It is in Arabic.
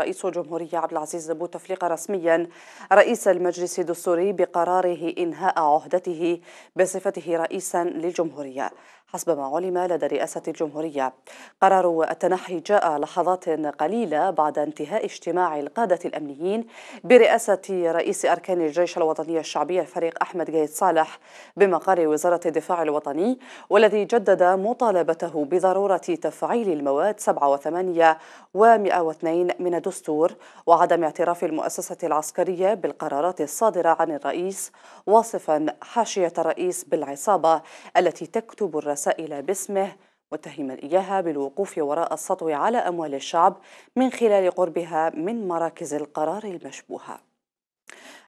رئيس الجمهورية عبد العزيز بوتفليقة رسميا رئيس المجلس الدستوري بقراره إنهاء عهدته بصفته رئيسا للجمهورية حسب ما علم لدى رئاسة الجمهورية قرار التنحي جاء لحظات قليلة بعد انتهاء اجتماع القادة الأمنيين برئاسة رئيس أركان الجيش الوطني الشعبي الفريق أحمد جيد صالح بمقر وزارة الدفاع الوطني والذي جدد مطالبته بضرورة تفعيل المواد 7 و8 و102 من الدستور وعدم اعتراف المؤسسة العسكرية بالقرارات الصادرة عن الرئيس واصفا حاشية الرئيس بالعصابة التي تكتب الرسائل باسمه متهما إياها بالوقوف وراء السطو على أموال الشعب من خلال قربها من مراكز القرار المشبوهة